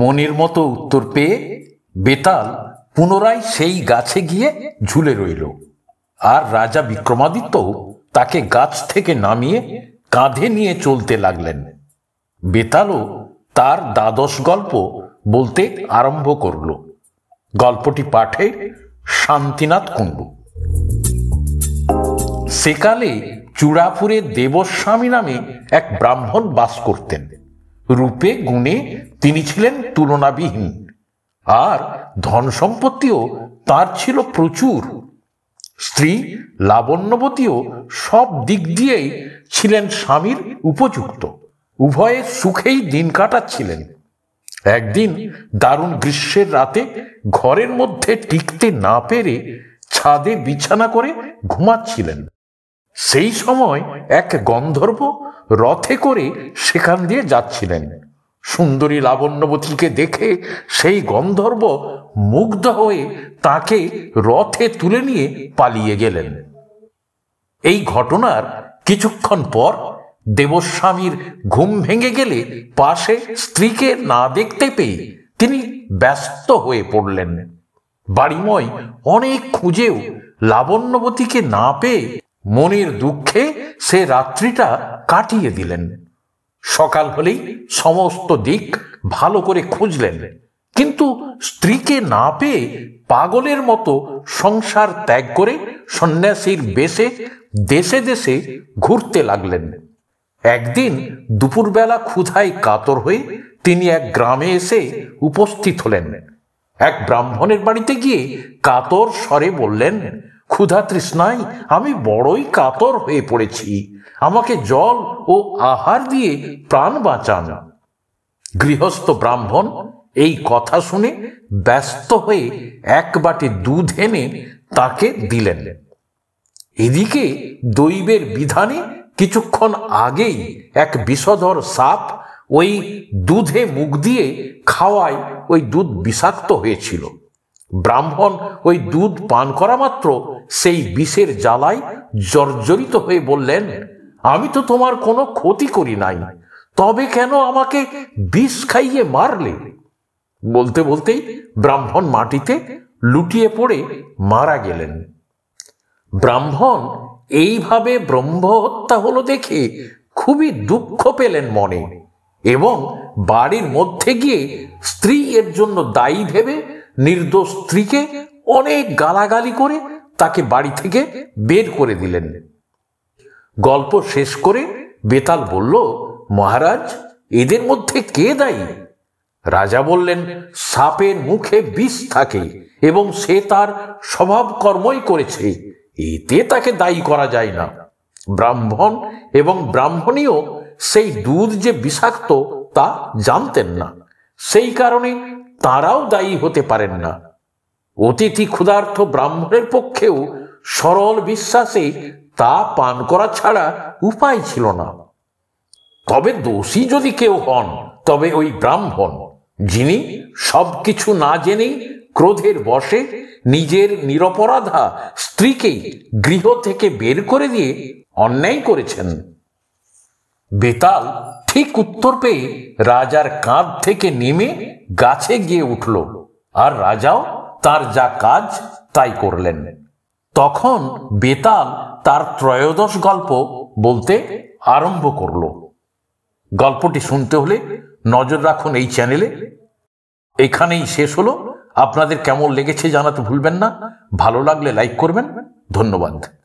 মনের মতো উত্তর পেয়ে বেতাল পুনরায় সেই গাছে গিয়ে ঝুলে রইল আর রাজা বিক্রমাদিত্য তাকে গাছ থেকে নামিয়ে কাঁধে নিয়ে চলতে লাগলেন বেতালও তার দ্বাদশ গল্প বলতে আরম্ভ করল গল্পটি পাঠে শান্তিনাথ কুণ্ডু সেকালে চূড়াপুরে দেবস্বামী নামে এক ব্রাহ্মণ বাস করতেন রূপে গুণে তিনি ছিলেন তুলনাবিহীন আর ধন সম্পত্তিও তার ছিল প্রচুর স্ত্রী লাবণ্যবতীও সব দিক দিয়েই ছিলেন স্বামীর উপযুক্ত উভয়ে সুখেই দিন কাটাচ্ছিলেন একদিন দারুণ গ্রীষ্মের রাতে ঘরের মধ্যে টিকতে না পেরে ছাদে বিছানা করে ঘুমাচ্ছিলেন সেই সময় এক গন্ধর্ব রথে করে সেখান দিয়ে যাচ্ছিলেন সুন্দরী লাবণ্যবতীকে দেখে সেই গন্ধর্ব মুগ্ধ হয়ে তাকে রথে তুলে নিয়ে পালিয়ে গেলেন এই ঘটনার কিছুক্ষণ পর দেবস্বামীর ঘুম ভেঙে গেলে পাশে স্ত্রীকে না দেখতে পেয়ে তিনি ব্যস্ত হয়ে পড়লেন বাড়িময় অনেক খুঁজেও লাবণ্যবতীকে না পেয়ে মনের দুঃখে সে রাত্রিটা কাটিয়ে দিলেন সকাল হলেই সমস্ত দিক ভালো করে খুঁজলেন কিন্তু স্ত্রীকে না পেয়ে পাগলের মতো সংসার ত্যাগ করে সন্ন্যাসীর বেশে দেশে দেশে ঘুরতে লাগলেন একদিন দুপুরবেলা ক্ষুধায় কাতর হয়ে তিনি এক গ্রামে এসে উপস্থিত হলেন এক ব্রাহ্মণের বাড়িতে গিয়ে কাতর স্বরে বললেন ক্ষুধা তৃষ্ণায় আমি বড়ই কাতর হয়ে পড়েছি আমাকে জল ও আহার দিয়ে প্রাণ বাঁচান গৃহস্থ ব্রাহ্মণ এই কথা শুনে ব্যস্ত হয়ে এক বাটি দুধ এনে তাকে দিলেন এদিকে দৈবের বিধানে কিছুক্ষণ আগেই এক বিষধর সাপ ওই দুধে মুখ দিয়ে খাওয়ায় ওই দুধ বিষাক্ত হয়েছিল ব্রাহ্মণ ওই দুধ পান করা মাত্র সেই বিষের জ্বালায় জর্জরিত হয়ে বললেন আমি তো তোমার কোনো ক্ষতি করি নাই তবে কেন আমাকে বিষ খাইয়ে মারলে বলতে বলতেই ব্রাহ্মণ মাটিতে লুটিয়ে পড়ে মারা গেলেন ব্রাহ্মণ এইভাবে ব্রহ্ম হত্যা হলো দেখে খুবই দুঃখ পেলেন মনে এবং বাড়ির মধ্যে গিয়ে স্ত্রী এর জন্য দায়ী ভেবে নির্দোষ স্ত্রীকে অনেক গালাগালি করে তাকে বাড়ি থেকে বের করে দিলেন গল্প শেষ করে বেতাল বলল মহারাজ এদের মধ্যে কে দায়ী রাজা বললেন সাপের মুখে বিষ থাকে এবং সে তার স্বভাব কর্মই করেছে এতে তাকে দায়ী করা যায় না ব্রাহ্মণ এবং ব্রাহ্মণীও সেই দুধ যে বিষাক্ত তা জানতেন না সেই কারণে তারাও দায়ী হতে পারেন না অতিথি ক্ষুধার্থ ব্রাহ্মণের পক্ষেও সরল বিশ্বাসে তা পান করা ছাড়া উপায় ছিল না তবে দোষী যদি কেউ হন তবে ওই ব্রাহ্মণ যিনি সবকিছু না জেনেই ক্রোধের বসে নিজের নিরপরাধা স্ত্রীকে গৃহ থেকে বের করে দিয়ে অন্যায় করেছেন বেতাল ঠিক উত্তর পেয়ে রাজার কাঁধ থেকে নেমে গাছে গিয়ে উঠল আর রাজাও তার যা কাজ তাই করলেন তখন বেতাল তার ত্রয়োদশ গল্প বলতে আরম্ভ করল গল্পটি শুনতে হলে নজর রাখুন এই চ্যানেলে এখানেই শেষ হলো আপনাদের কেমন লেগেছে জানাতে ভুলবেন না ভালো লাগলে লাইক করবেন ধন্যবাদ